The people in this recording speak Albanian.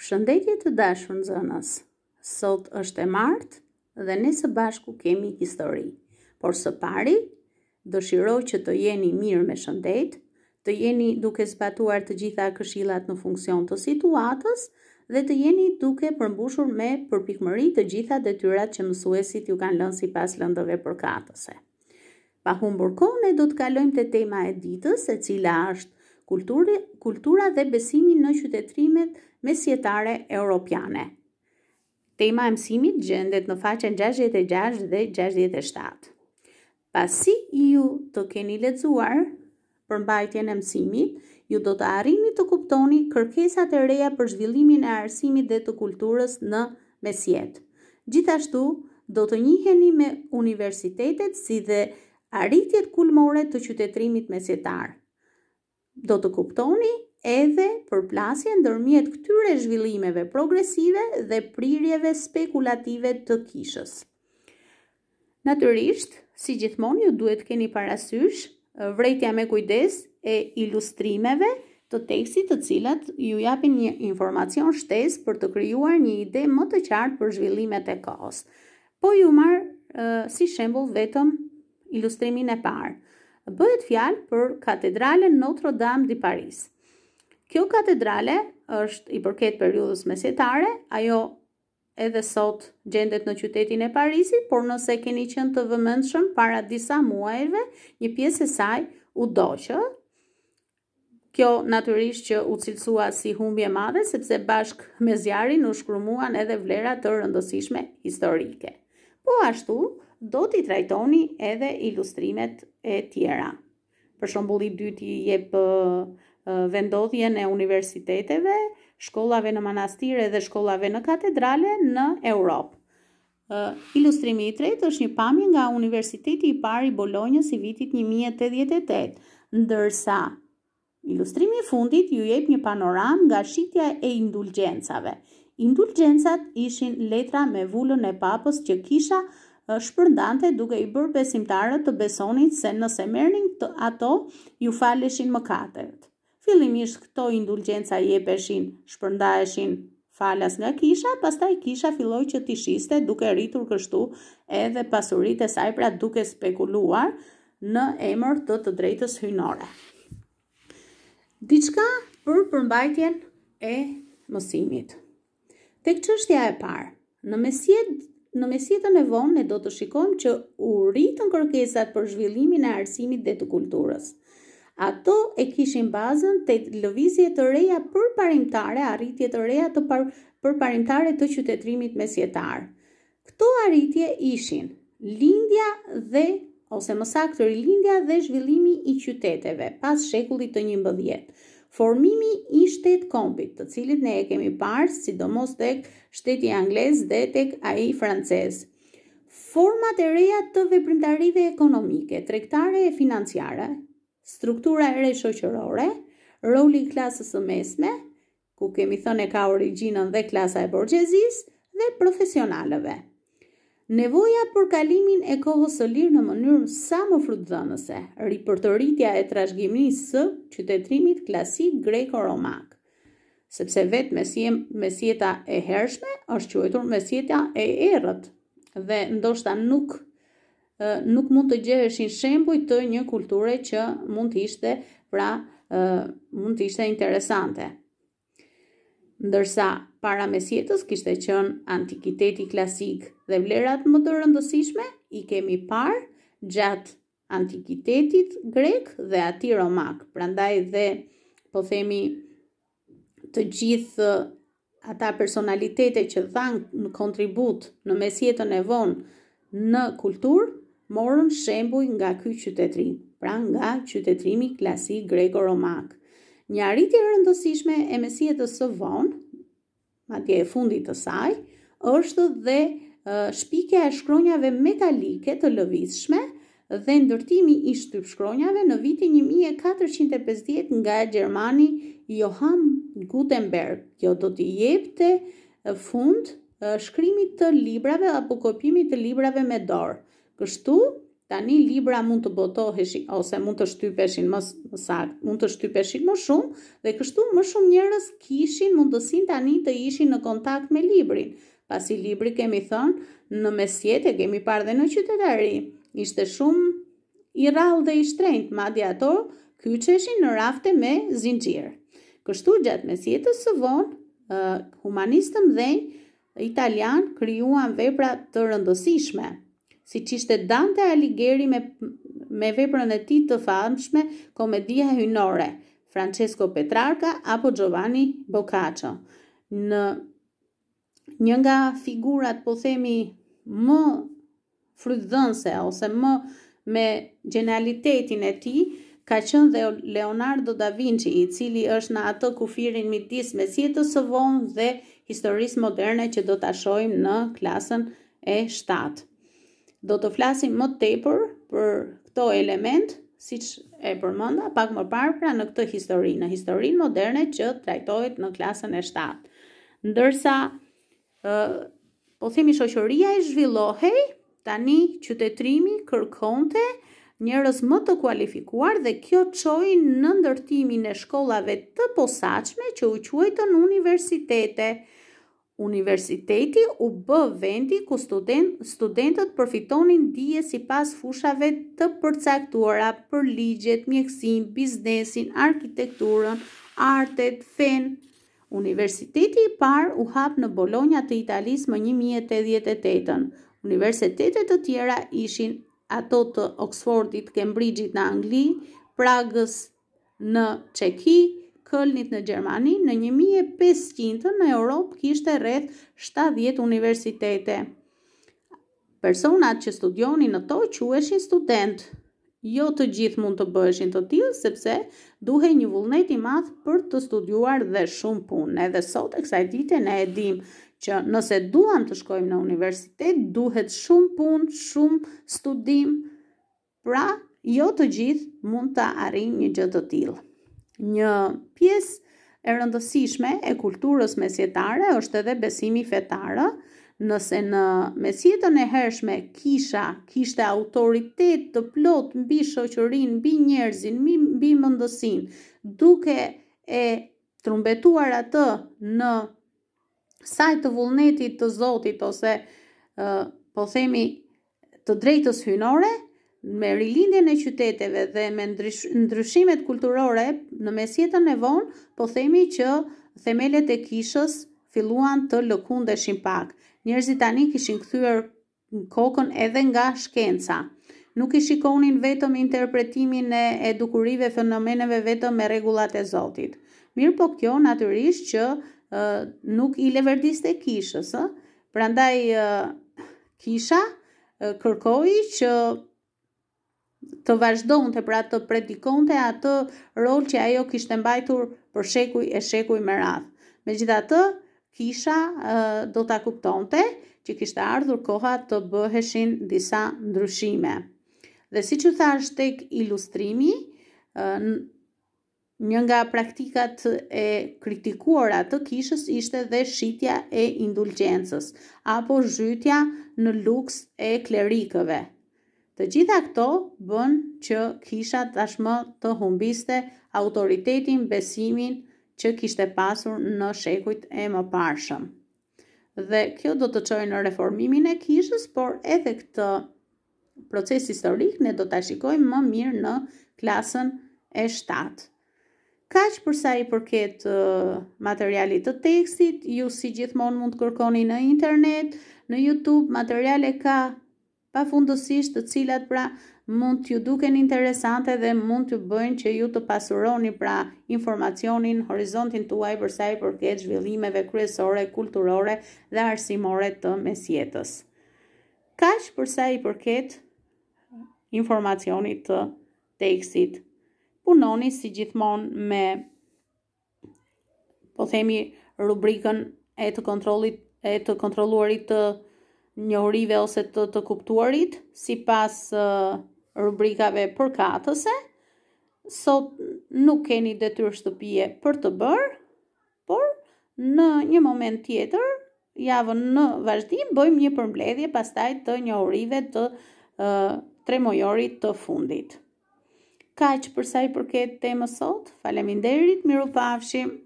Shëndetje të dashur nxënës. Sot është e martë dhe ne së bashku kemi histori. Por së pari, dëshiroj që të jeni mirë me shëndet, të jeni duke zbatuar të gjitha këshillat në funksion të situatës dhe të jeni duke përmbushur me përpikmëri të gjitha detyrat që mësuesit ju kanë lënë sipas lëndëve përkatëse. Pa humbur kohën, ne do të kalojmë te tema e ditës, e cila është kulturi, kultura dhe besimi në qytetrimet mesjetare europiane. Tema e mësimit gjendet në faqen 66 dhe 67. Pasi ju të keni lexuar përmbajtjen e mësimit, ju do të arrini të kuptoni kërkesat e reja për zhvillimin e arsimit dhe të kulturës në mesjet. Gjithashtu, do të njiheni me universitetet si dhe arritjet kulmore të qytetrimit mesjetar. Do të kuptoni edhe për plasje ndërmjet këtyre zhvillimeve progresive dhe prirjeve spekulative të kishës. Naturisht, si gjithmonë ju duhet keni parasysh, vrejtja me kujdes e ilustrimeve të tekstit të cilat ju japin një informacion shtes për të kryuar një ide më të qartë për zhvillimet e kaos. Po ju marë si shembol vetëm ilustrimin e parë. Bëhet fjalë për katedralen Notre Dame di Paris. Kjo katedrale është i përket periudhës mesjetare, ajo edhe sot gjendet në qytetin e Parisit, por nëse keni qenë të vëmendshëm para disa muajve, një pjesë e saj u doqë. Kjo natyrisht që u cilësua si humbje e madhe sepse bashkë me zjarin u shkrumuan edhe vlera të rëndësishme historike. Po ashtu do t'i trajtoni edhe ilustrimet e tjera. Për shembull i dyti jep vendodhjen e universiteteve, shkollave në manastire dhe shkollave në katedrale në Europë. Ilustrimi i tretë është një pamje nga Universiteti i parë i Bolonjës i vitit 1888, ndërsa ilustrimi i fundit ju jep një panoramë nga shitja e indulgjencave. Indulgjencat ishin letra me vullën e papës që kisha shpërndante duke i bërë besimtarët të besonit se nëse mërnin të ato ju faleshin më katërët. Fillimisht këto indulgjenca jepeshin, shpërndaheshin falas nga kisha, pastaj kisha filloi që të shiste duke rritur kështu edhe pasuritë e saj pra duke spekuluar në emër të të drejtës hyjnore. Diçka për përmbajtjen e mësimit. Tek çështja e parë, në mesjet Në mesjetën e vonë ne do të shikojmë që u rritën kërkesat për zhvillimin e arsimit dhe të kulturës. Ato e kishin bazën të lëvizje të reja përparimtare, arritje të reja të par, përparimtare të qytetrimit mesjetar. Këto arritje ishin lindja dhe, ose më saktër, lindja dhe zhvillimi i qyteteve pas shekullit të një mbëdhjet. Formimi i shtetë kombit, të cilit ne e kemi parë, sidomos tek shteti angles dhe tek i francez. Format e reja të veprimtarive ekonomike, trektare e financiare, struktura e re shoqërore, roli i klasës së mesme, ku kemi thënë ka origjinën dhe klasa e borgjezis dhe profesionalëve. Nevoja për kalimin e kohës së lirë në mënyrë sa më frutëdhënëse, ripërtëritja e trashëgimisë së qytetrimit klasik greko-romak, sepse vetë mesjeta e hershme është quajtur mesjeta e erët dhe ndoshta nuk nuk mund të gjeheshin shembuj të një kulture që mund të ishte pra mund të ishte interesante. Ndërsa para mesjetës kishte qen antikiteti klasik dhe vlerat më të rëndësishme i kemi par gjat antikitetit grek dhe aty romak. Prandaj dhe po themi të gjithë ata personalitete që dhan kontribut në mesjetën e vonë në kulturë morëm shembuj nga ky qytetrim, pra nga qytetrimi klasik greko-romak. Një arriti rëndësishme e mesijet të së vonë, ma tje e fundit të saj, është dhe shpike e shkronjave metalike të lëvishme dhe ndërtimi i shtyp shkronjave në vitin 1450 nga Gjermani Johan Gutenberg. Kjo do të jebë të fund shkrimit të librave apo kopimit të librave me dorë. Kështu, tani libra mund të botoheshin ose mund të shtypeshin më më sakt, mund të shtypeshin më shumë dhe kështu më shumë njerëz kishin mundësinë tani të ishin në kontakt me librin. Pasi libri kemi thënë në mesjet e kemi parë dhe në qytetari. Ishte shumë i rrallë dhe i shtrenjt, madje ato kyçeshin në rafte me zinxhir. Kështu gjatë mesjetës së vonë, humanistëm dhe italian krijuan vepra të rëndësishme si që ishte Dante Alighieri me, me veprën e ti të famshme komedia hynore, Francesco Petrarca apo Giovanni Boccaccio. Në një nga figurat, po themi, më frydhënse ose më me genialitetin e ti, ka qënë dhe Leonardo da Vinci, i cili është në atë kufirin midis me si të së vonë dhe historisë moderne që do të ashojmë në klasën e 7 do të flasim më tepër për këto element, si që e përmënda, pak më parë pra në këtë histori, në historinë moderne që trajtojt në klasën e 7. Ndërsa, po themi shoqëria e zhvillohej, tani qytetrimi kërkonte njërës më të kualifikuar dhe kjo qoj në ndërtimin e shkollave të posaqme që u quajtën universitete, universitete, Universiteti u bë vendi ku student, studentët përfitonin dije si pas fushave të përcaktuara për ligjet, mjekësin, biznesin, arkitekturën, artet, fen. Universiteti i par u hap në Bologna të Italisë më 1088. Universitetet të tjera ishin ato të Oxfordit, Cambridgeit në Angli, Pragës në Qeki, Kölnit në Gjermani, në 1500 në Europë kishte rreth 70 universitete. Personat që studionin në to eshin student. Jo të gjithë mund të bëheshin të tillë sepse duhe një vullnet i madh për të studiuar dhe shumë punë. Edhe sot e kësaj dite ne e dim që nëse duam të shkojmë në universitet, duhet shumë punë, shumë studim. Pra, jo të gjithë mund të arrijnë një gjë të tillë. Një pjesë e rëndësishme e kulturës mesjetare është edhe besimi fetare, nëse në mesjetën e hershme kisha kishte autoritet të plot mbi shoqërinë, mbi njerëzin, mbi, mbi duke e trumbetuar atë në saj të vullnetit të Zotit ose po themi të drejtës hynore, me rilindjen e qyteteve dhe me ndryshimet kulturore në mesjetën e vonë, po themi që themelet e kishës filluan të lëkun dhe shimpak. Njerëzit tani kishin kthyer kokën edhe nga shkenca. Nuk i shikonin vetëm interpretimin e edukurive fenomeneve vetëm me rregullat e Zotit. Mirë po kjo natyrisht që uh, nuk i leverdiste kishës, ëh. Prandaj uh, kisha uh, kërkoi që të vazhdojnë të pra të predikonte atë rol që ajo kishtë mbajtur për shekuj e shekuj me radhë. Me gjitha të, kisha do të kuptonte që kishtë ardhur koha të bëheshin disa ndryshime. Dhe si që thash tek ilustrimi, një nga praktikat e kritikuara të kishës ishte dhe shitja e indulgjensës, apo zhytja në luks e klerikëve. Të gjitha këto bën që kisha tashmë të humbiste autoritetin besimin që kishte pasur në shekujt e më parëshëm. Dhe kjo do të qojë në reformimin e kishës, por edhe këtë proces historik ne do të shikojmë më mirë në klasën e shtatë. Ka që përsa i përket materialit të tekstit, ju si gjithmon mund të kërkoni në internet, në Youtube, materiale ka pa fundësisht të cilat pra mund t'ju duken interesante dhe mund t'ju bëjnë që ju të pasuroni pra informacionin, horizontin tuaj përsa i përket zhvillimeve kryesore, kulturore dhe arsimore të mesjetës. Kaq përsa i përket informacionit të tekstit. Punoni si gjithmonë me po themi rubrikën e të kontrollit e të kontrolluarit të njohurive ose të të kuptuarit si pas uh, rubrikave përkatëse, sot nuk keni detyrë shtëpije për të bërë, por në një moment tjetër, javën në vazhdim, bëjmë një përmbledhje pastaj të njohurive të uh, tremojorit të fundit. Kaq për sa i përket temës sot, faleminderit, miru pafshim.